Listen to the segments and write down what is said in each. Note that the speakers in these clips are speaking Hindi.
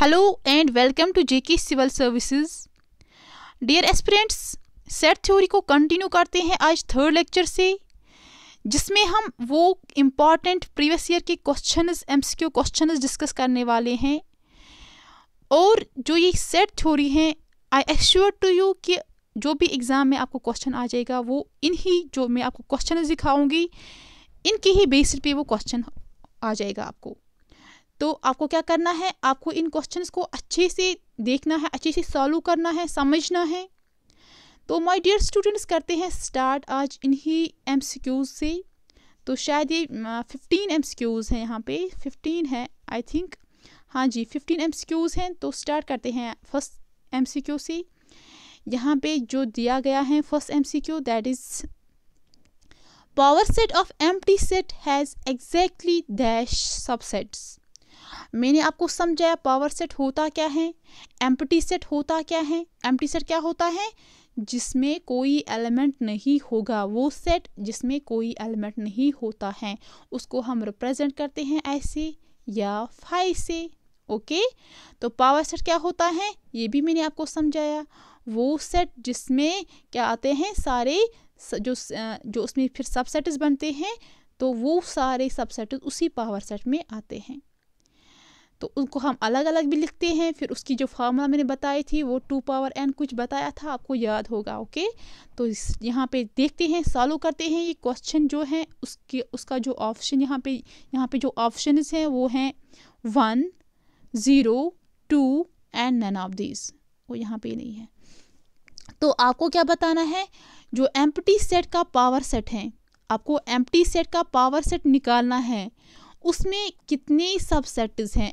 Hello and welcome to J K civil services dear aspirants set theory को कंटिन्यू करते हैं आज थर्ड लेक्चर से जिसमें हम वो इम्पॉर्टेंट प्रीवियस ईयर के क्वेश्चंस एमसीक्यू क्वेश्चंस डिस्कस करने वाले हैं और जो ये सेट थ्योरी हैं आई एश्योर टू यू कि जो भी एग्ज़ाम में आपको क्वेश्चन आ जाएगा वो इन्हीं जो मैं आपको क्वेश्चन दिखाऊंगी इनके ही बेसिस पे वो क्वेश्चन आ जाएगा आपको तो आपको क्या करना है आपको इन क्वेश्चंस को अच्छे से देखना है अच्छे से सॉल्व करना है समझना है तो माय डियर स्टूडेंट्स करते हैं स्टार्ट आज इन्हीं एम से तो शायद ये फिफ्टीन एम हैं यहाँ पे फिफ्टीन है आई थिंक हाँ जी फिफ्टीन एम हैं तो स्टार्ट करते हैं फर्स्ट एम से यहाँ पे जो दिया गया है first M C Q that is power set of empty set has exactly dash subsets मैंने आपको समझाया पावर सेट होता क्या है एम्पटी सेट होता क्या है एम्पटी सेट क्या होता है जिसमें कोई एलिमेंट नहीं होगा वो सेट जिसमें कोई एलिमेंट नहीं होता है उसको हम रिप्रेजेंट करते हैं ऐसे या फाई से ओके तो पावर सेट क्या होता है ये भी मैंने आपको समझाया वो सेट जिसमें क्या आते हैं सारे जो जो उसमें फिर सबसेट्स बनते हैं तो वो सारे सबसेट उसी पावर सेट में आते हैं तो उनको हम अलग अलग भी लिखते हैं फिर उसकी जो फार्मूला मैंने बताई थी वो टू पावर एन कुछ बताया था आपको याद होगा ओके तो यहाँ पे देखते हैं सॉल्व करते हैं ये क्वेश्चन जो है उसके उसका जो ऑप्शन यहाँ पे यहाँ पे जो ऑप्शन हैं वो हैं one zero two and none of these वो यहाँ पे नहीं है तो आपको क्या बताना है जो एम्प्टी सेट का पावर सेट है आपको एम्प्टी सेट का पावर सेट निकालना है उसमें कितने सबसेट्स हैं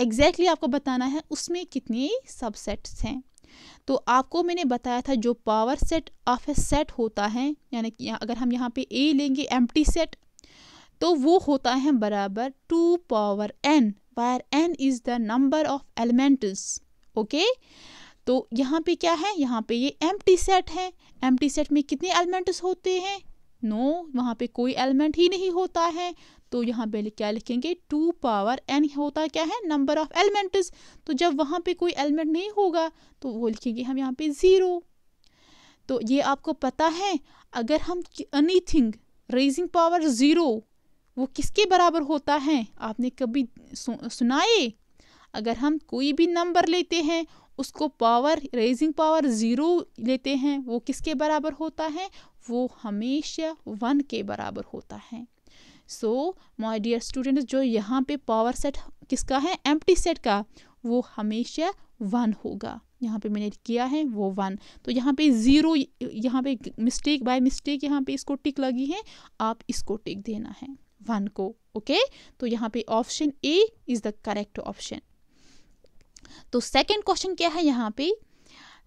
एग्जैक्टली exactly आपको बताना है उसमें कितने सबसेट्स हैं तो आपको मैंने बताया था जो power set of a set होता है यानी कि अगर हम यहाँ पे ए लेंगे एम सेट तो वो होता है बराबर two power N where N is the number of elements okay तो यहाँ पे क्या है यहाँ पे ये एम सेट है एम सेट में कितने एलिमेंट्स होते हैं नो no, वहाँ पे कोई एलिमेंट ही नहीं होता है तो यहाँ पे क्या लिखेंगे टू पावर एन होता क्या है नंबर ऑफ एलिमेंट्स तो जब वहाँ पे कोई एलिमेंट नहीं होगा तो वो लिखेंगे हम यहाँ पे ज़ीरो तो ये आपको पता है अगर हम anything raising power zero वो किसके बराबर होता है आपने कभी सु, सुनाए अगर हम कोई भी नंबर लेते हैं उसको पावर रेजिंग पावर ज़ीरो लेते हैं वो किसके बराबर होता है वो हमेशा वन के बराबर होता है सो माई डियर स्टूडेंट जो यहाँ पे पावर सेट किसका है टी सेट का वो हमेशा वन होगा यहाँ पे मैंने किया है वो वन तो यहाँ पे ज़ीरो यहाँ पे मिस्टेक बाय मिस्टेक यहाँ पे इसको टिक लगी है आप इसको टिक देना है वन को ओके okay? तो यहाँ पे option A is the correct option तो सेकंड क्वेश्चन क्या है यहाँ पे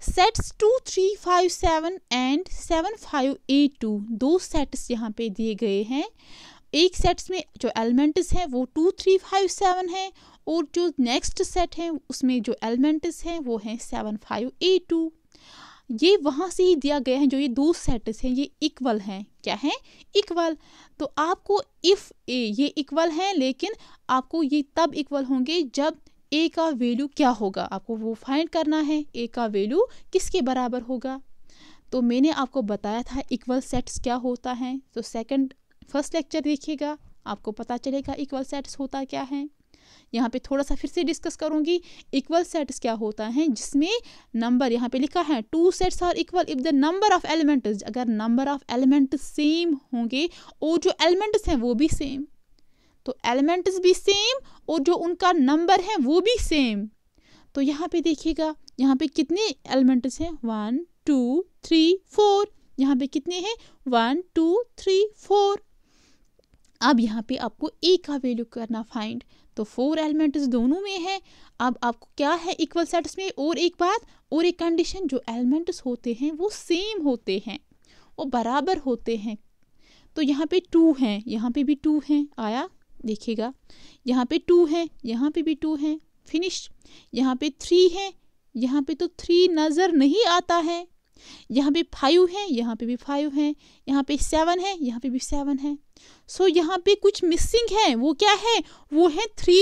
sets two three five seven and seven five eight two दो सेट्स यहाँ पे दिए गए हैं एक सेट्स में जो एलिमेंट्स हैं वो टू थ्री फाइव सेवन हैं और जो नेक्स्ट सेट हैं उसमें जो एलिमेंट्स हैं वो हैं सेवन फाइव ए टू ये वहाँ से ही दिया गया है जो ये दो सेट्स हैं ये इक्वल हैं क्या हैं इक्वल तो आपको इफ़ ए ये इक्वल हैं लेकिन आपको ये तब इक्वल होंगे जब ए का वैल्यू क्या होगा आपको वो फाइंड करना है ए का वैल्यू किसके बराबर होगा तो मैंने आपको बताया था इक्वल सेट्स क्या होता है तो सेकंड फर्स्ट लेक्चर देखिएगा आपको पता चलेगा इक्वल सेट्स होता क्या है यहाँ पे थोड़ा सा फिर से डिस्कस करूँगी इक्वल सेट्स क्या होता है जिसमें नंबर यहाँ पे लिखा है two sets are equal if the number of elements अगर नंबर ऑफ एलिमेंट सेम होंगे और जो एलिमेंट्स हैं वो भी सेम तो एलिमेंट्स भी सेम और जो उनका नंबर है वो भी सेम तो यहाँ पे देखिएगा यहाँ पे कितने एलिमेंट्स हैं वन टू थ्री फोर यहाँ पे कितने हैं वन टू थ्री फोर अब यहाँ पे आपको ए का वैल्यू करना फाइंड तो फोर एलिमेंट्स दोनों में है अब आपको क्या है इक्वल सेट्स में और एक बात और एक कंडीशन जो एलिमेंट्स होते हैं वो सेम होते हैं वो बराबर होते हैं तो यहाँ पे टू हैं यहाँ पे भी टू हैं आया देखिएगा यहाँ पे टू हैं यहाँ पे भी टू हैं फिनिश यहाँ पे थ्री हैं यहाँ पे तो थ्री नज़र नहीं आता है यहाँ पे फाइव है यहाँ पे भी फाइव है यहाँ पे सेवन है यहाँ पे भी सेवन है सो so, यहाँ पे कुछ मिसिंग है वो क्या है वो है थ्री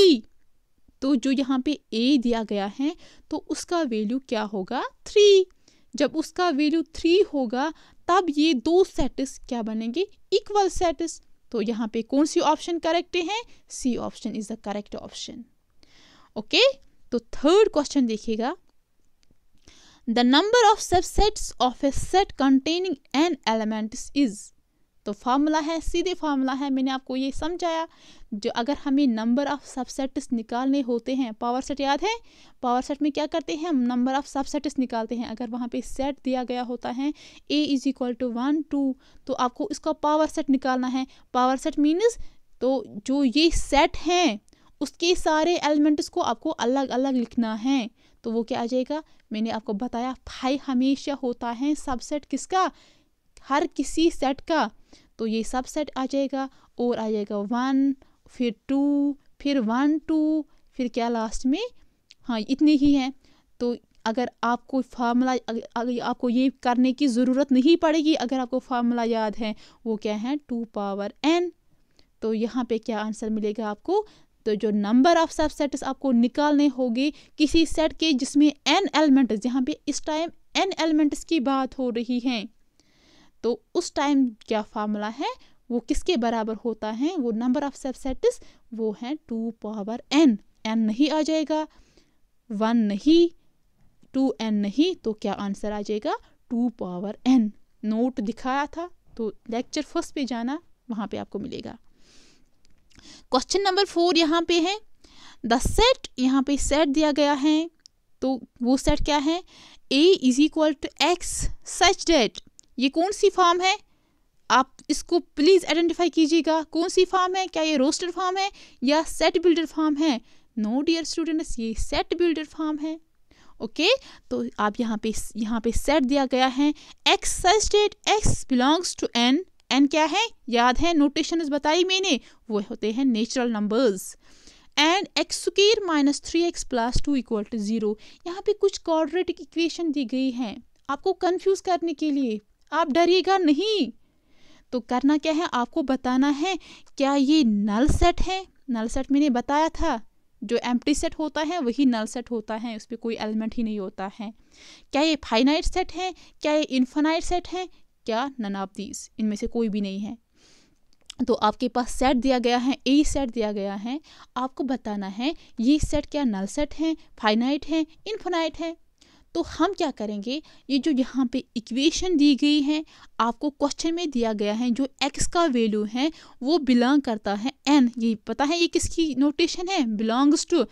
तो जो यहाँ पे ए दिया गया है तो उसका वैल्यू क्या होगा थ्री जब उसका वैल्यू थ्री होगा तब ये दो सेट्स क्या बनेंगे इक्वल सेट्स तो यहाँ पे कौन सी ऑप्शन करेक्ट है C option is the correct option okay तो थर्ड क्वेश्चन देखिएगा the number of subsets of a set containing N elements is तो फार्मूला है सीधे फार्मूला है मैंने आपको ये समझाया जो अगर हमें नंबर ऑफ सबसेट्स निकालने होते हैं पावर सेट याद है पावर सेट में क्या करते हैं हम नंबर ऑफ सबसेट्स निकालते हैं अगर वहाँ पे सेट दिया गया होता है A is equal to one two तो आपको इसका पावर सेट निकालना है पावर सेट मीन्स तो जो ये सेट हैं उसके सारे एलिमेंट्स को आपको अलग अलग लिखना है तो वो क्या आ जाएगा मैंने आपको बताया फाइव हमेशा होता है सबसेट किसका हर किसी सेट का तो ये सबसेट आ जाएगा और आ जाएगा वन फिर टू फिर वन टू फिर क्या लास्ट में हाँ इतने ही हैं तो अगर आपको फार्मूला अगर आपको ये करने की ज़रूरत नहीं पड़ेगी अगर आपको फार्मूला याद है वो क्या है टू पावर एन तो यहाँ पे क्या आंसर मिलेगा आपको तो जो नंबर ऑफ सब सेट्स आपको निकालने होंगे किसी सेट के जिसमें एन एलिमेंट्स यहाँ पे इस टाइम एन एलिमेंट्स की बात हो रही है तो उस टाइम क्या फार्मूला है वो किसके बराबर होता है वो नंबर ऑफ सब सेट्स वो है टू पावर एन एन नहीं आ जाएगा वन नहीं टू एन नहीं तो क्या आंसर आ जाएगा टू पावर एन नोट दिखाया था तो लेक्चर फर्स्ट पे जाना वहाँ पे आपको मिलेगा क्वेश्चन नंबर फोर यहाँ पे है द सेट यहाँ पे सेट दिया गया है तो वो सेट क्या है A is equal to x such that ये कौन सी फॉर्म है आप इसको प्लीज़ आइडेंटिफाई कीजिएगा कौन सी फॉर्म है क्या ये रोस्टर फॉर्म है या सेट बिल्डर फॉर्म है नो डियर स्टूडेंट्स ये set builder form okay okay okay? तो आप यहाँ पे यहाँ पे सेट दिया गया है x such that x belongs to N N क्या है याद है नोटेशन बताई मैंने वो होते हैं natural numbers and x square minus three x plus two equal to zero यहाँ पे कुछ कॉर्डरेटिक इक्वेशन दी गई हैं आपको कंफ्यूज करने के लिए आप डरिएगा नहीं तो करना क्या है आपको बताना है क्या ये नल सेट है नल सेट मैंने बताया था जो एम्प्टी सेट होता है वही नल सेट होता है उस पर कोई एलिमेंट ही नहीं होता है क्या ये फाइनाइट सेट है क्या ये इन्फानाइट सेट है क्या नन ऑफ दीज इनमें से कोई भी नहीं है तो आपके पास सेट दिया गया है ए सेट दिया गया है आपको बताना है ये सेट क्या नल सेट है फाइनाइट है इनफाइनाइट है तो हम क्या करेंगे ये जो यहाँ पे इक्वेशन दी गई है आपको क्वेश्चन में दिया गया है जो एक्स का वैल्यू है वो बिलोंग करता है एन ये पता है ये किसकी नोटेशन है बिलोंग्स टू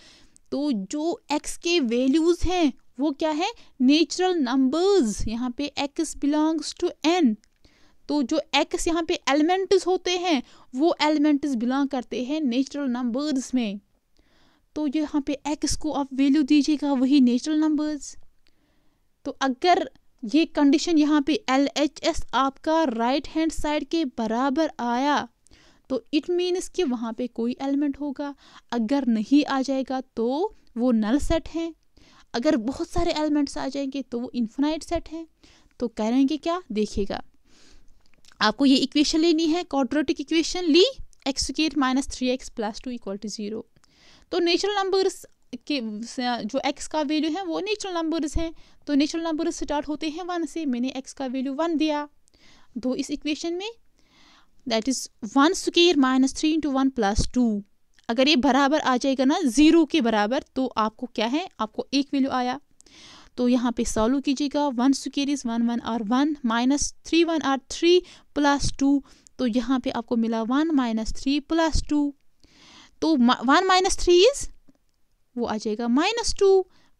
तो जो एक्स के वैल्यूज़ हैं वो क्या है नेचुरल नंबर्स यहाँ पे एक्स बिलोंग्स टू एन तो जो एक्स यहाँ पे एलिमेंट्स होते हैं वो एलिमेंट्स बिलोंग करते हैं नेचुरल नंबर्स में तो यहाँ पे एक्स को आप वैल्यू दीजिएगा वही नेचुरल नंबर्स तो अगर ये कंडीशन यहाँ पे एल एच एस आपका राइट हैंड साइड के बराबर आया तो इट मीन्स कि वहाँ पे कोई एलिमेंट होगा अगर नहीं आ जाएगा तो वो नल सेट हैं अगर बहुत सारे एलिमेंट्स आ जाएंगे तो वो इन्फोनाइट सेट हैं तो करेंगे क्या देखिएगा आपको ये इक्वेशन लेनी है क्वाड्रेटिक इक्वेशन ली x square minus three x plus two equal to zero तो नेचुरल नंबर्स के जो एक्स का वैल्यू है वो नेचुरल नंबर्स हैं तो नेचुरल नंबर्स स्टार्ट होते हैं वन से मैंने एक्स का वैल्यू वन दिया तो इस इक्वेशन में that is one square minus three into one plus two अगर ये बराबर आ जाएगा ना ज़ीरो के बराबर तो आपको क्या है आपको एक वैल्यू आया तो यहाँ पे सॉल्व कीजिएगा one square is one one are one minus three one are three plus two तो यहाँ पे आपको मिला one minus three plus two तो वन माइनस थ्री इज़ वो आ जाएगा minus two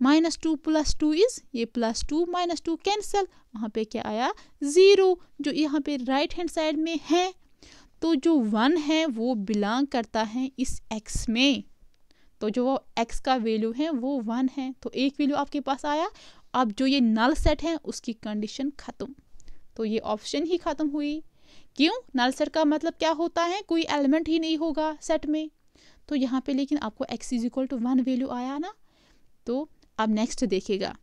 minus two plus two is ये plus two minus two cancel वहाँ पे क्या आया ज़ीरो जो यहाँ पे राइट हैंड साइड में है तो जो वन है वो बिलोंग करता है इस एक्स में तो जो वो एक्स का वैल्यू है वो वन है तो एक वैल्यू आपके पास आया अब जो ये नल सेट है उसकी कंडीशन ख़त्म तो ये ऑप्शन ही ख़त्म हुई क्यों नल सेट का मतलब क्या होता है कोई एलिमेंट ही नहीं होगा सेट में तो यहाँ पे लेकिन आपको x is equal to one value आया ना तो अब नेक्स्ट देखेगा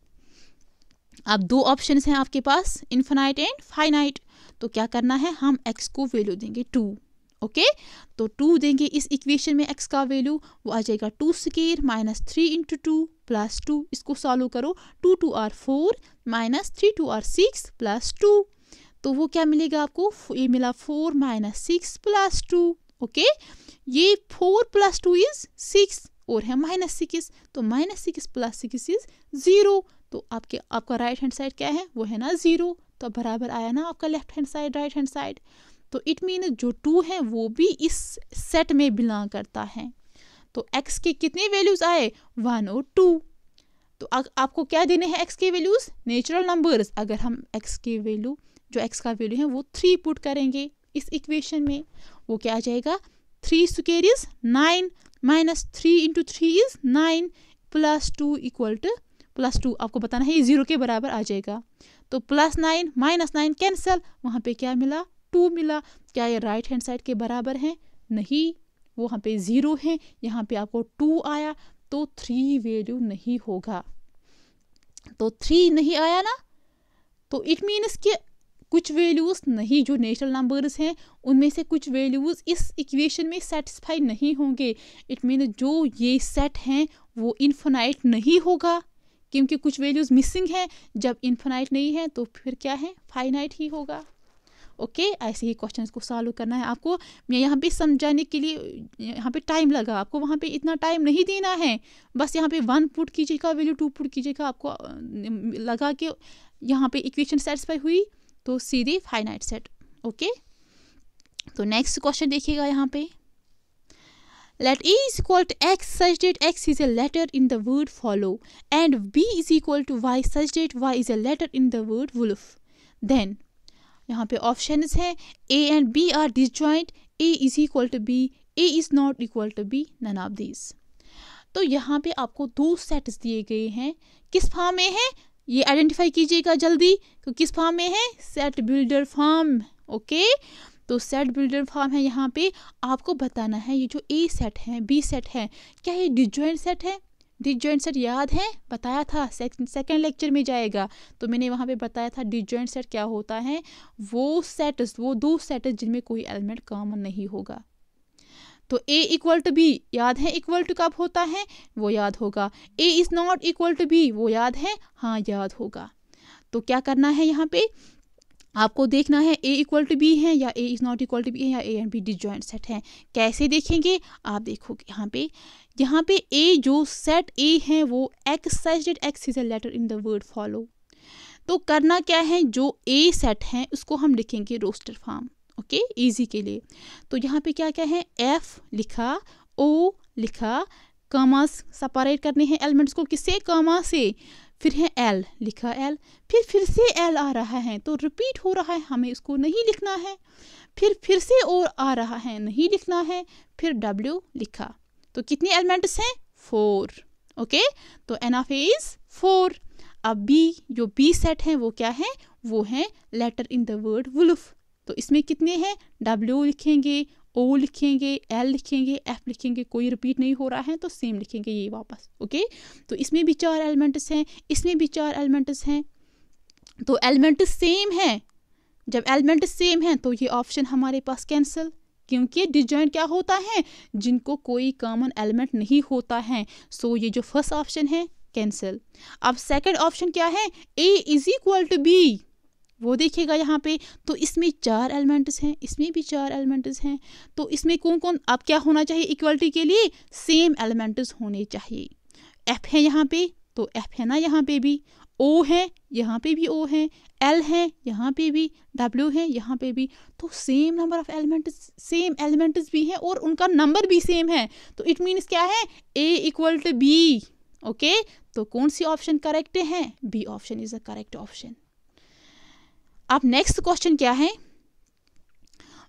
अब दो ऑप्शन हैं आपके पास इन्फेनाइट एंड फाइनाइट तो क्या करना है हम एक्स को वैल्यू देंगे टू ओके okay? तो टू देंगे इस इक्वेशन में एक्स का वैल्यू वो आ जाएगा two square minus three into two plus two इसको सॉल्व करो two two are four minus three two are six plus two तो वो क्या मिलेगा आपको ये मिला four minus six plus two okay ये four plus two is six और है माइनस सिक्स तो minus six plus six is zero तो आपके आपका राइट हैंड साइड क्या है वो है ना ज़ीरो तो बराबर आया ना आपका left hand side right hand side तो इट मीन जो टू है वो भी इस सेट में बिलोंग करता है तो एक्स के कितने वैल्यूज आए वन और टू तो आ, आपको क्या देने हैं एक्स के वैल्यूज नेचुरल नंबर्स अगर हम एक्स के वैल्यू जो एक्स का वैल्यू है वो थ्री पुट करेंगे इस इक्वेशन में वो क्या आ जाएगा three square is nine minus three into three is nine plus two equal to plus two आपको बताना है ये ज़ीरो के बराबर आ जाएगा तो plus nine minus nine cancel वहाँ पे क्या मिला टू मिला क्या ये राइट हैंड साइड के बराबर हैं नहीं वो वहाँ पे ज़ीरो हैं यहाँ पे आपको टू आया तो थ्री वैल्यू नहीं होगा तो थ्री नहीं आया ना तो इट मीन्स कि कुछ वैल्यूज़ नहीं जो नेचुरल नंबर्स हैं उनमें से कुछ वैल्यूज़ इस इक्वेशन में सेटिस्फाई नहीं होंगे इट मीन जो ये सेट हैं वो इनफोनाइट नहीं होगा क्योंकि कुछ वैल्यूज़ मिसिंग हैं जब इन्फाइट नहीं है तो फिर क्या है फाइनाइट ही होगा ओके okay, ऐसे ही क्वेश्चन को सॉल्व करना है आपको मैं यहाँ पे समझाने के लिए यहाँ पे टाइम लगा आपको वहाँ पे इतना टाइम नहीं देना है बस यहाँ पे वन पुट कीजिएगा वैल्यू टू पुट कीजिएगा आपको लगा के यहाँ पे इक्वेशन सेटिस्फाई हुई तो सीधे फाइनाइट सेट ओके तो नेक्स्ट क्वेश्चन देखिएगा यहाँ पे let e is equal to x such that x is a letter in the word follow and b is equal to y such that y is a letter in the word wolf then यहाँ पे ऑप्शंस हैं A and B are disjoint A is equal to B A is not equal to B none of these तो यहाँ पे आपको दो सेट्स दिए गए हैं किस फॉर्म में है ये आइडेंटिफाई कीजिएगा जल्दी कि किस फॉर्म में है set builder form okay okay? तो सेट बिल्डर फॉर्म है यहाँ पे आपको बताना है ये जो ए सेट है बी सेट है क्या ये डिजॉइंट सेट है डिजॉइंट सेट याद है बताया था सेकेंड लेक्चर में जाएगा तो मैंने वहाँ पे बताया था डिजॉइंट सेट क्या होता है वो सेट्स वो दो सेट्स जिनमें कोई एलिमेंट कॉमन नहीं होगा तो ए इक्वल टू बी याद है इक्वल टू कब होता है वो याद होगा A is not equal to B वो याद है हाँ याद होगा तो क्या करना है यहाँ पे आपको देखना है ए इक्वल टू बी है या A is not equal to B है या A and B disjoint set है कैसे देखेंगे आप देखोगे यहाँ पे यहाँ पे ए जो सेट ए है वो एक्स एक्साइजेड x is a letter in the word follow तो करना क्या है जो ए सेट है उसको हम लिखेंगे रोस्टर फार्म ओके इजी के लिए तो यहाँ पे क्या क्या है एफ लिखा ओ लिखा कामास सेपरेट करने हैं एलिमेंट्स को किससे कामा से फिर है एल लिखा एल फिर फिर से एल आ रहा है तो रिपीट हो रहा है हमें इसको नहीं लिखना है फिर फिर से और आ रहा है नहीं लिखना है फिर डब्ल्यू लिखा तो कितने एलिमेंट्स हैं फोर ओके तो N of A is four अब बी जो बी सेट है वो क्या है वो है letter in the word wolf तो इसमें कितने हैं डब्ल्यू लिखेंगे ओ लिखेंगे एल लिखेंगे एफ लिखेंगे कोई रिपीट नहीं हो रहा है तो सेम लिखेंगे ये वापस ओके तो इसमें भी चार एलिमेंट्स हैं इसमें भी चार एलिमेंट्स हैं तो एलिमेंट सेम हैं जब एलिमेंट सेम हैं तो ये ऑप्शन हमारे पास कैंसिल क्योंकि डिजॉइंट क्या होता है जिनको कोई कॉमन एलिमेंट नहीं होता है सो so, ये जो फर्स्ट ऑप्शन है कैंसिल अब सेकंड ऑप्शन क्या है A is equal to B वो देखेगा यहाँ पे तो इसमें चार एलिमेंट्स हैं इसमें भी चार एलिमेंट्स हैं तो इसमें कौन कौन अब क्या होना चाहिए इक्वलिटी के लिए सेम एलिमेंट्स होने चाहिए एफ है यहाँ पे तो एफ है ना यहाँ पे भी ओ है यहाँ पे भी ओ है एल है यहाँ पे भी डब्ल्यू है यहाँ पे भी तो same number of elements same elements भी हैं और उनका नंबर भी सेम है तो इट मीन्स क्या है A equal to B okay तो कौन सी ऑप्शन करेक्ट है B option is a correct option अब नेक्स्ट क्वेश्चन क्या है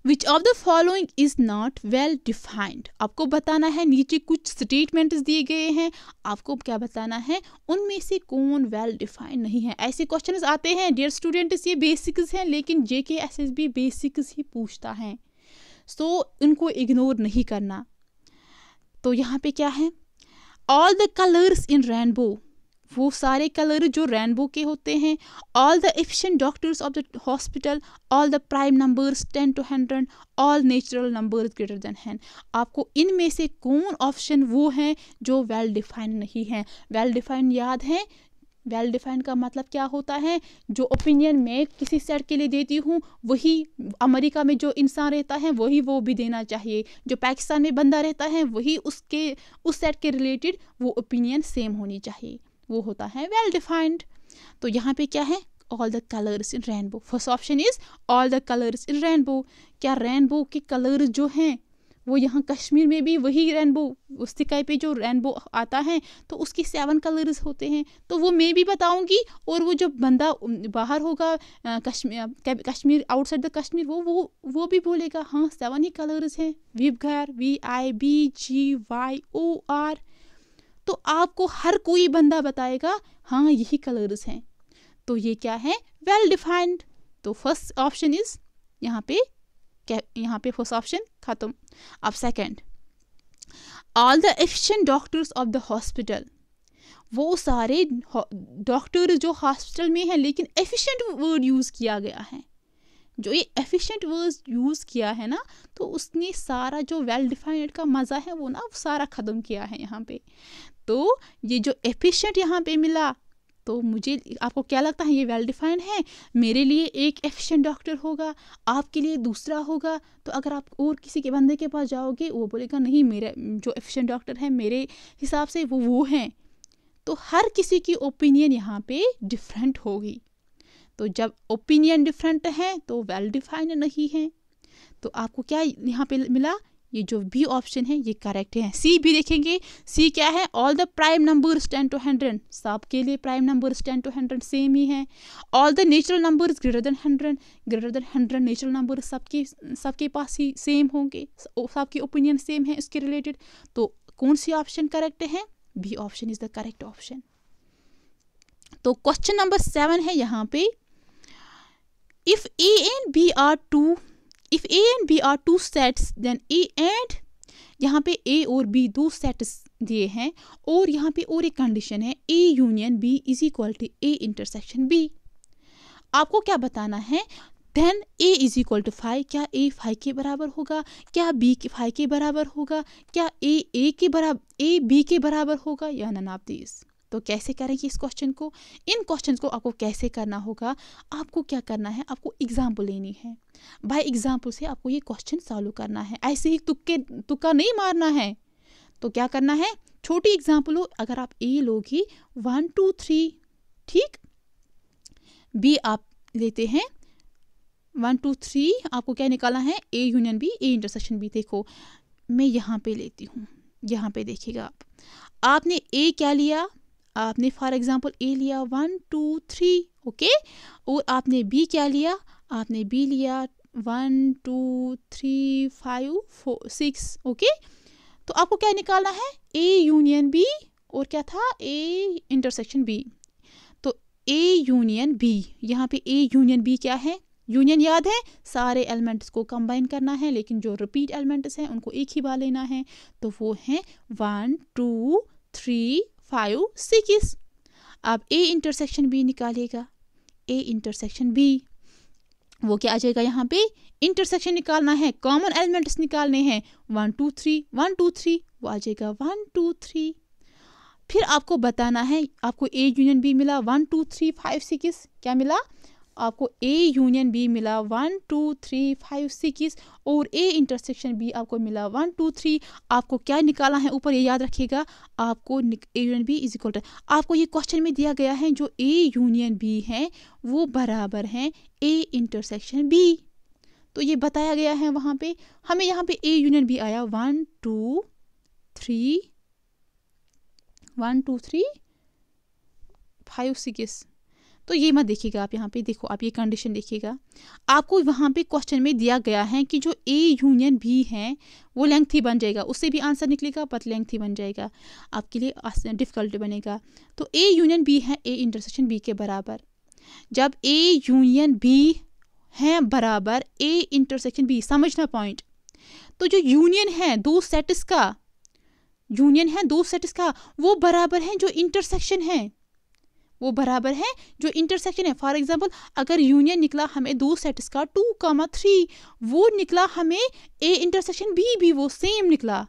which of the following is not well defined आपको बताना है नीचे कुछ स्टेटमेंट दिए गए हैं आपको क्या बताना है उनमें से कौन वेल डिफाइंड नहीं है ऐसे क्वेश्चन आते हैं डियर स्टूडेंट्स ये बेसिक्स हैं लेकिन J K S S B basics ही पूछता है सो so, इनको इग्नोर नहीं करना तो यहाँ पे क्या है all the colours in rainbow वो सारे कलर जो रेनबो के होते हैं all the efficient doctors of the hospital all the prime numbers ten to hundred all natural numbers greater than हैं आपको इनमें से कौन ऑप्शन वो हैं जो वेल well डिफाइंड नहीं है वेल well डिफाइंड याद है वेल well डिफाइंड का मतलब क्या होता है जो ओपिनियन मैं किसी सेट के लिए देती हूँ वही अमेरिका में जो इंसान रहता है वही वो भी देना चाहिए जो पाकिस्तान में बंदा रहता है वही उसके उस सेट के रिलेटेड वो ओपिनियन सेम होनी चाहिए वो होता है वेल डिफाइंड तो यहाँ पे क्या है all the colours in rainbow first option is all the colours in rainbow क्या रेनबो के कलर्स जो हैं वो यहाँ कश्मीर में भी वही रेनबो उस तिकाई पे जो रेनबो आता है तो उसके सेवन कलर्स होते हैं तो वो मैं भी बताऊंगी और वो जो बंदा बाहर होगा कश्मीर कश्मीर आउटसाइड द कश्मीर वो वो वो भी बोलेगा हाँ सेवन ही कलर्स हैं वीब घर V I B G Y O R तो आपको हर कोई बंदा बताएगा हाँ यही कलर्स हैं तो ये क्या है वेल डिफाइंड तो फर्स्ट ऑप्शन इज यहाँ पे यहाँ पे फर्स्ट ऑप्शन खत्म अब second all the efficient doctors of the hospital वो सारे डॉक्टर जो हॉस्पिटल में हैं लेकिन एफिशिएंट वर्ड यूज़ किया गया है जो ये एफिशिएंट वर्ड यूज़ किया है ना तो उसने सारा जो वेल डिफाइंड का मज़ा है वो ना वो सारा ख़त्म किया है यहाँ पे तो ये जो एफिशिएंट यहाँ पे मिला तो मुझे आपको क्या लगता है ये वेल डिफाइंड है मेरे लिए एक एफिशिएंट डॉक्टर होगा आपके लिए दूसरा होगा तो अगर आप और किसी के बंदे के पास जाओगे वो बोलेगा नहीं मेरा जो एफिशिएंट डॉक्टर है मेरे हिसाब से वो वो हैं तो हर किसी की ओपिनियन यहाँ पे डिफरेंट होगी तो जब ओपिनियन डिफरेंट है तो वेल डिफाइंड नहीं है तो आपको क्या यहाँ पे मिला ये जो बी ऑप्शन है ये करेक्ट है सी भी देखेंगे सी क्या है all the prime numbers ten to hundred सब के लिए prime numbers ten to hundred same ही है all the natural numbers greater than hundred greater than hundred natural number सबके सबके पास ही सेम होंगे सबकी ओपिनियन सेम है इसके रिलेटेड तो कौन सी ऑप्शन करेक्ट है B option is the correct option तो क्वेश्चन नंबर सेवन है यहाँ पे if A and B are two if A and B are two sets then A and यहाँ पे ए और बी दो सेट्स दिए हैं और यहाँ पे और एक कंडीशन है A union B is equal to A intersection B आपको क्या बताना है then A is equal to five क्या ए फाइव के बराबर होगा क्या बी के फाइव के बराबर होगा क्या ए ए के बराबर ए बी के बराबर होगा या नन ऑफ दिस तो कैसे करेंगे इस क्वेश्चन को इन क्वेश्चन को आपको कैसे करना होगा आपको क्या करना है आपको एग्जाम्पल लेनी है बाय एग्जाम्पल से आपको ये क्वेश्चन सॉल्व करना है ऐसे ही तुक्के तुक्का नहीं मारना है तो क्या करना है छोटी एग्जाम्पल हो अगर आप ए लोगी वन टू थ्री ठीक बी आप लेते हैं वन टू थ्री आपको क्या निकाला है A union B A intersection B देखो मैं यहाँ पे लेती हूँ यहाँ पे देखिएगा आप आपने ए क्या लिया आपने फॉर एग्ज़ाम्पल ए लिया वन टू थ्री ओके और आपने बी क्या लिया आपने बी लिया one two three five four six okay तो आपको क्या निकालना है ए यूनियन बी और क्या था ए इंटरसेक्शन बी तो ए यूनियन बी यहाँ पे ए यूनियन बी क्या है यूनियन याद है सारे एलिमेंट्स को कंबाइन करना है लेकिन जो रिपीट एलिमेंट्स हैं उनको एक ही बार लेना है तो वो हैं one two three five six अब ए इंटरसेक्शन बी निकालिएगा ए इंटरसेक्शन बी वो क्या आ जाएगा यहाँ पे इंटरसेक्शन निकालना है कॉमन एलिमेंट्स निकालने हैं one two three one two three वो आ जाएगा वन टू थ्री फिर आपको बताना है आपको ए यूनियन बी मिला one two three five six क्या मिला आपको ए यूनियन बी मिला one two three five six और ए इंटरसेक्शन बी आपको मिला वन टू थ्री आपको क्या निकाला है ऊपर ये याद रखिएगा आपको A union B is equal to आपको ये क्वेश्चन में दिया गया है जो ए यूनियन बी है वो बराबर है ए इंटरसेक्शन बी तो ये बताया गया है वहाँ पे हमें यहाँ पे ए यूनियन बी आया one two three one two three five six तो ये मत देखिएगा आप यहाँ पे देखो आप ये कंडीशन देखिएगा आपको वहाँ पे क्वेश्चन में दिया गया है कि जो ए यूनियन बी है वो लेंथ ही बन जाएगा उससे भी आंसर निकलेगा बट लेंथ ही बन जाएगा आपके लिए डिफ़िकल्ट बनेगा तो ए यूनियन बी है ए इंटरसेक्शन बी के बराबर जब ए यूनियन बी है बराबर ए इंटरसेक्शन बी समझना पॉइंट तो जो यूनियन है दो सेट्स का यूनियन है दो सेट्स का वो बराबर है जो इंटरसेक्शन है वो बराबर है जो इंटरसेक्शन है फॉर एग्जांपल अगर यूनियन निकला हमें दो सेट्स का टू कामा थ्री वो निकला हमें ए इंटरसेक्शन बी भी वो सेम निकला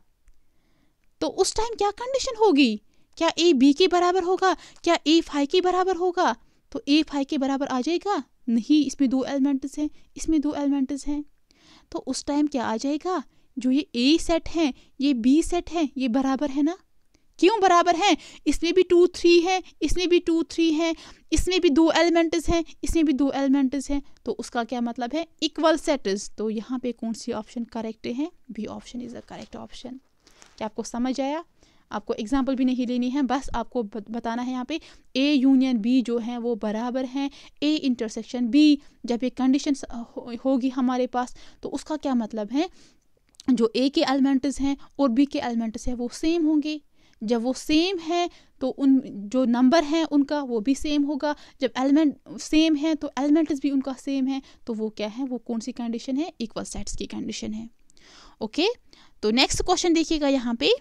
तो उस टाइम क्या कंडीशन होगी क्या ए बी के बराबर होगा क्या ए फाइव के बराबर होगा तो ए फाइव के बराबर आ जाएगा नहीं इसमें दो एलिमेंट्स हैं इसमें दो एलिमेंट्स हैं तो उस टाइम क्या आ जाएगा जो ये ए सेट हैं ये बी सेट हैं ये बराबर है ना क्यों बराबर हैं इसमें भी टू थ्री है इसमें भी टू थ्री है इसमें भी दो एलिमेंट्स हैं इसमें भी दो एलिमेंट्स हैं तो उसका क्या मतलब है इक्वल सेटस तो यहाँ पे कौन सी ऑप्शन करेक्ट है B option is a correct option क्या आपको समझ आया आपको एग्जाम्पल भी नहीं लेनी है बस आपको बताना है यहाँ पे ए यूनियन बी जो है वो बराबर हैं ए इंटरसेक्शन बी जब ये कंडीशन होगी हमारे पास तो उसका क्या मतलब है जो ए के एलिमेंट्स हैं और बी के एलिमेंट्स हैं वो सेम होंगे जब वो सेम है तो उन जो नंबर हैं उनका वो भी सेम होगा जब एलिमेंट सेम है तो एलिमेंट्स भी उनका सेम है तो वो क्या है वो कौन सी कंडीशन है इक्वल सेट्स की कंडीशन है ओके okay? तो नेक्स्ट क्वेश्चन देखिएगा यहाँ पे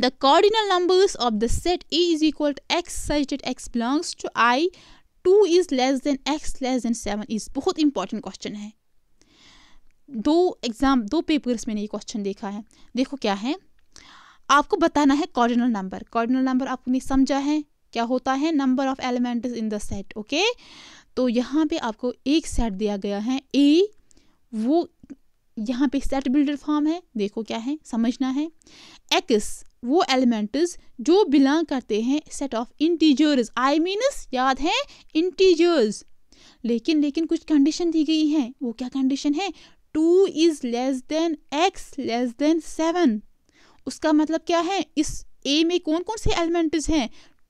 the cardinal numbers of the set A is equal to x such that x belongs to I two is less than x less than seven is बहुत इंपॉर्टेंट क्वेश्चन है दो एग्जाम दो पेपर्स मैंने ये क्वेश्चन देखा है देखो क्या है आपको बताना है कॉर्डिनल नंबर कॉर्डिनल नंबर आपने समझा है क्या होता है number of element in the set okay तो यहाँ पे आपको एक सेट दिया गया है ए वो यहाँ पे सेट बिल्डर फॉर्म है देखो क्या है समझना है एक्स वो एलिमेंट्स जो बिलोंग करते हैं set of integers I means याद है इंटीजर्स लेकिन लेकिन कुछ कंडीशन दी गई है वो क्या कंडीशन है two is less than x less than seven उसका मतलब क्या है इस ए में कौन कौन से एलिमेंट्स हैं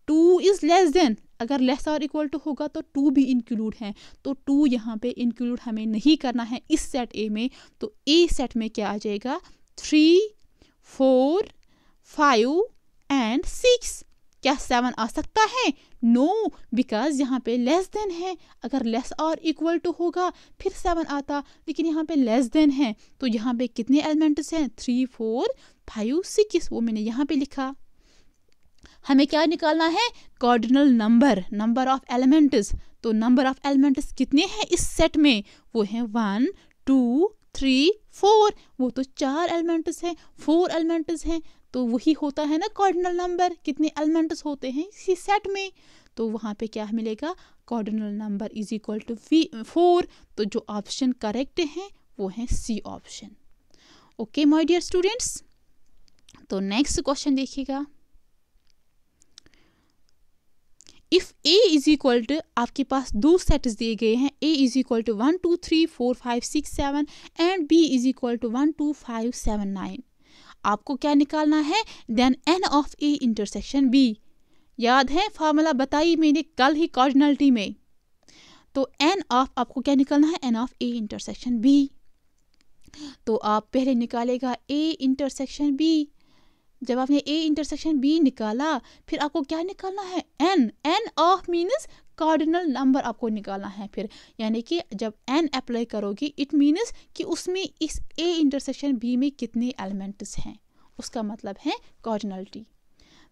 टू इज़ लेस देन अगर लेस और इक्वल टू होगा तो टू भी इंक्लूड है तो टू यहाँ पे इंक्लूड हमें नहीं करना है इस सेट ए में तो ए सेट में क्या आ जाएगा three four five and six क्या सेवन आ सकता है नो बिकॉज यहाँ पे लेस देन है अगर लेस और इक्वल टू होगा फिर सेवन आता लेकिन यहाँ पे लेस देन है तो यहाँ पे कितने एलिमेंट्स हैं थ्री फोर फाइव सिक्स वो मैंने यहाँ पे लिखा हमें क्या निकालना है cardinal number number of elements तो नंबर ऑफ एलिमेंट्स कितने हैं इस सेट में वो है वन टू थ्री फोर वो तो चार एलिमेंट्स हैं फोर एलिमेंट्स हैं तो वही होता है ना कॉर्डिनल नंबर कितने एलिमेंट्स होते हैं इसी सेट में तो वहाँ पे क्या मिलेगा cardinal number is equal to वी फोर तो जो ऑप्शन करेक्ट हैं वो है C option okay my dear students तो नेक्स्ट क्वेश्चन देखिएगा if A is equal to आपके पास दो सेट्स दिए गए हैं A is equal to one two three four five six seven and B is equal to one two five seven nine आपको क्या निकालना है then N of A intersection B याद है फार्मूला बताई मैंने कल ही कॉर्जनलिटी में तो एन ऑफ आपको क्या निकालना है N of A intersection B तो आप पहले निकालेगा ए इंटरसेक्शन बी जब आपने ए इंटरसेक्शन बी निकाला फिर आपको क्या निकालना है N N of means cardinal number आपको निकालना है फिर यानी कि जब एन अप्लाई करोगी इट मीन्स कि उसमें इस ए इंटरसेक्शन बी में कितने एलिमेंट्स हैं उसका मतलब है कार्डिनलिटी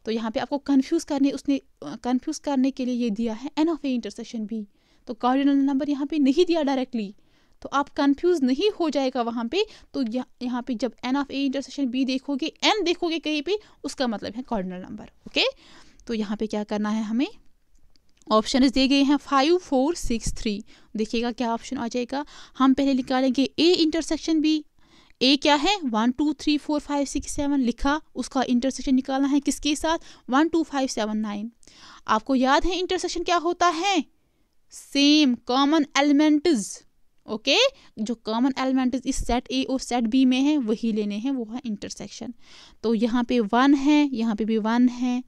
तो यहाँ पे आपको कंफ्यूज करने उसने कंफ्यूज करने के लिए ये दिया है N of A intersection B तो कार्डिनल नंबर यहाँ पे नहीं दिया डायरेक्टली तो आप कंफ्यूज नहीं हो जाएगा वहां पे तो यह, यहाँ पे जब n of A intersection B देखोगे एन देखोगे कहीं पे उसका मतलब है कॉर्डिनल नंबर ओके तो यहाँ पे क्या करना है हमें ऑप्शन दिए गए हैं फाइव फोर सिक्स थ्री देखिएगा क्या ऑप्शन आ जाएगा हम पहले निकालेंगे ए इंटरसेक्शन बी ए क्या है one two three four five six seven लिखा उसका इंटरसेक्शन निकालना है किसके साथ one two five seven nine आपको याद है इंटरसेक्शन क्या होता है सेम कॉमन एलिमेंट्स ओके जो कॉमन एलिमेंट इस सेट ए और सेट बी में है वही लेने हैं वो है इंटरसेक्शन तो यहाँ पे वन है यहाँ पे भी वन है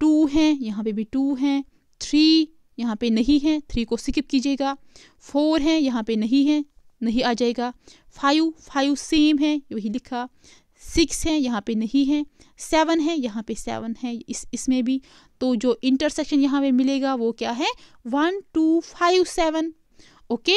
टू है यहाँ पे भी टू है थ्री यहाँ पे नहीं है थ्री को स्किप कीजिएगा फोर है यहाँ पे नहीं है नहीं आ जाएगा फाइव फाइव सेम है वही लिखा सिक्स है यहाँ पे नहीं है सेवन है यहाँ पे सेवन है इस इसमें भी तो जो इंटरसेक्शन यहाँ पे मिलेगा वो क्या है one two five seven okay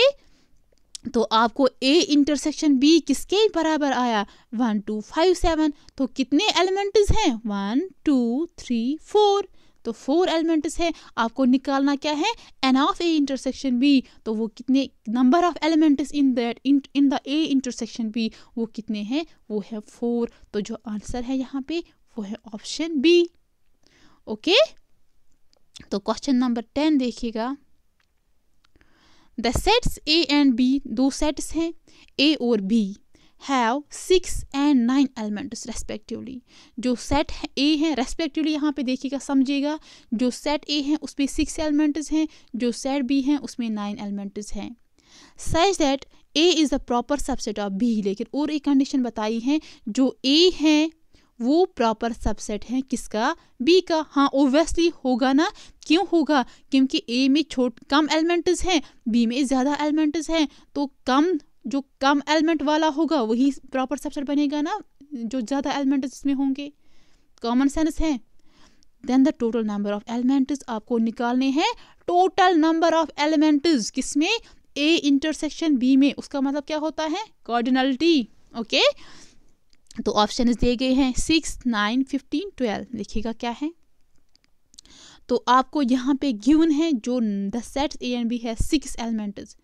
तो आपको ए इंटरसेक्शन बी किसके बराबर आया वन टू फाइव सेवन तो कितने एलिमेंट्स हैं वन टू थ्री फोर तो फोर एलिमेंट्स हैं आपको निकालना क्या है N of A intersection B तो वो कितने number of elements in that in the A intersection B वो कितने हैं वो है फोर तो जो आंसर है यहाँ पे वो है ऑप्शन बी ओके तो क्वेश्चन नंबर टेन देखिएगा the sets A and B दो सेट्स हैं ए और B have six and nine elements respectively जो सेट ए हैं रेस्पेक्टिवली यहाँ पे देखिएगा समझिएगा जो सेट ए हैं उसमें सिक्स एलिमेंट्स हैं जो सेट बी हैं उसमें नाइन एलिमेंट्स हैं such that A is the proper subset of B लेकिन और एक कंडीशन बताई है जो ए है वो प्रॉपर सबसेट है किसका बी का हाँ ओबियसली होगा ना क्यों होगा क्योंकि ए में छोट कम एलिमेंट्स हैं बी में ज़्यादा एलिमेंट्स हैं तो कम जो कम एलिमेंट वाला होगा वही प्रॉपर सबसेट बनेगा ना जो ज़्यादा एलिमेंट्स इसमें होंगे कॉमन सेंस है then the total number of elements आपको निकालने हैं टोटल नंबर ऑफ एलिमेंट्स किस में ए इंटरसेक्शन बी में उसका मतलब क्या होता है कॉर्डिनलिटी ओके okay? तो ऑप्शन दिए गए हैं सिक्स नाइन फिफ्टीन ट्वेल्व लिखिएगा क्या है तो आपको यहाँ पे गिवन है जो the set A and B है six elements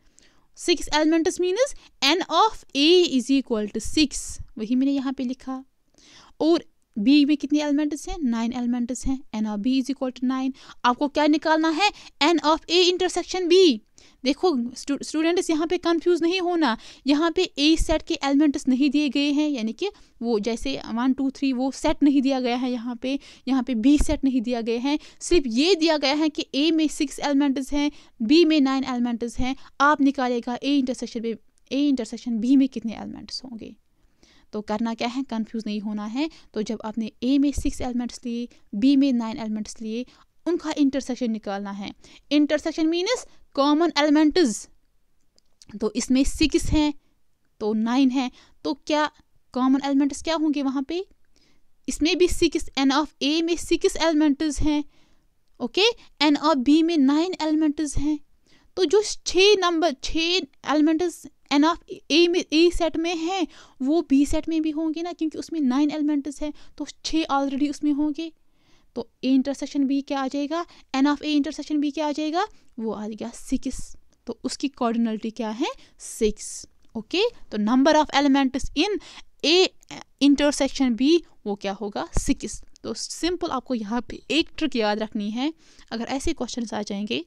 six elements means n of A is equal to six वही मैंने यहाँ पे लिखा और बी में कितने एलिमेंट्स हैं नाइन एलिमेंट्स हैं n of B is equal to nine आपको क्या निकालना है N of A intersection B देखो स्टूडेंट्स यहाँ पे कंफ्यूज नहीं होना यहाँ पे ए सेट के एलिमेंट्स नहीं दिए गए हैं यानी कि वो जैसे वन टू थ्री वो सेट नहीं दिया गया है यहाँ पे यहाँ पे बी सेट नहीं दिया गया है सिर्फ ये दिया गया है कि ए में सिक्स एलिमेंट्स हैं बी में नाइन एलिमेंट्स हैं आप निकालेगा ए इंटरसेक्शन पे ए इंटरसेक्शन बी में कितने एलिमेंट्स होंगे तो करना क्या है कंफ्यूज नहीं होना है तो जब आपने ए में सिक्स एलिमेंट्स लिए बी में नाइन एलिमेंट्स लिए उनका इंटरसेक्शन निकालना है इंटरसेक्शन मीनस कॉमन एलिमेंट्स तो इसमें सिक्स हैं तो नाइन है तो क्या कॉमन एलिमेंट्स क्या होंगे वहाँ पे इसमें भी सिक्स एन ऑफ ए में सिक्स एलिमेंट्स हैं ओके एन ऑफ बी में नाइन एलिमेंट्स हैं तो जो छः नंबर छः एलिमेंट्स एन ऑफ ए में ए सेट में हैं वो बी सेट में भी होंगे ना क्योंकि उसमें नाइन एलिमेंट्स हैं तो छः ऑलरेडी उसमें होंगे तो ए इंटरसेक्शन बी क्या आ जाएगा n of A intersection B क्या आ जाएगा वो आ गया सिक्स तो उसकी कॉर्डिनलिटी क्या है सिक्स ओके तो number of elements in A intersection B वो क्या होगा सिक्स तो सिंपल आपको यहाँ पे एक ट्रिक याद रखनी है अगर ऐसे क्वेश्चन आ जाएंगे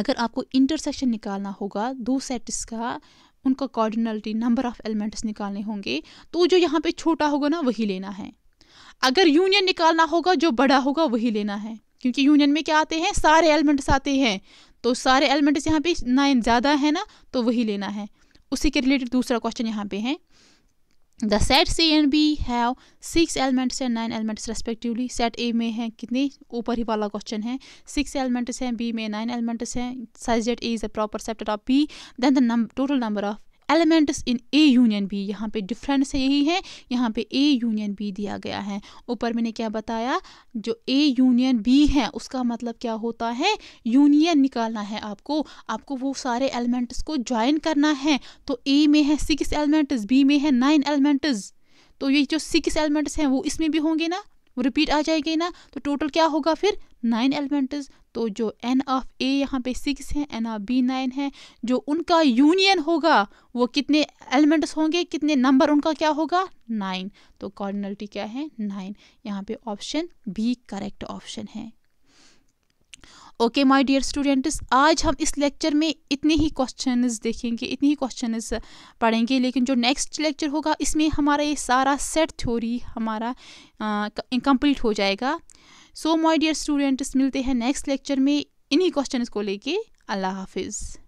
अगर आपको इंटरसेक्शन निकालना होगा दो सेट्स का उनका कॉर्डिनलिटी नंबर ऑफ एलिमेंट्स निकालने होंगे तो जो यहाँ पे छोटा होगा ना वही लेना है अगर यूनियन निकालना होगा जो बड़ा होगा वही लेना है क्योंकि यूनियन में क्या आते हैं सारे एलिमेंट्स आते हैं तो सारे एलिमेंट्स यहाँ पे नाइन ज़्यादा है ना तो वही लेना है उसी के रिलेटेड दूसरा क्वेश्चन यहाँ पे है the set C and B have six elements and nine elements respectively set A में है कितने ऊपर ही वाला क्वेश्चन है सिक्स एलिमेंट्स हैं बी में नाइन एलिमेंट्स हैं such that A is a proper subset of B then the total number of elements in A union B यहाँ पे डिफरेंस यही है यहाँ पे ए यूनियन बी दिया गया है ऊपर मैंने क्या बताया जो ए यूनियन बी है उसका मतलब क्या होता है यूनियन निकालना है आपको आपको वो सारे एलिमेंट्स को ज्वाइन करना है तो ए में है सिक्स एलिमेंट्स बी में है नाइन एलिमेंट्स तो ये जो सिक्स एलिमेंट्स हैं वो इसमें भी होंगे ना वो रिपीट आ जाएगी ना तो टोटल क्या होगा फिर नाइन एलिमेंट्स तो जो एन ऑफ ए यहाँ पे सिक्स है एन ऑफ बी नाइन है जो उनका यूनियन होगा वो कितने एलिमेंट्स होंगे कितने नंबर उनका क्या होगा नाइन तो कॉर्डिनलिटी क्या है नाइन यहाँ पे ऑप्शन बी करेक्ट ऑप्शन है ओके माय डियर स्टूडेंट्स आज हम इस लेक्चर में इतने ही क्वेश्चंस देखेंगे इतने ही क्वेश्चंस पढ़ेंगे लेकिन जो नेक्स्ट लेक्चर होगा इसमें हमारा ये सारा सेट थ्योरी हमारा इनकम्प्लीट हो जाएगा सो माई डियर स्टूडेंट्स मिलते हैं नेक्स्ट लेक्चर में इन्हीं क्वेश्चन को लेके अल्लाह हाफिज़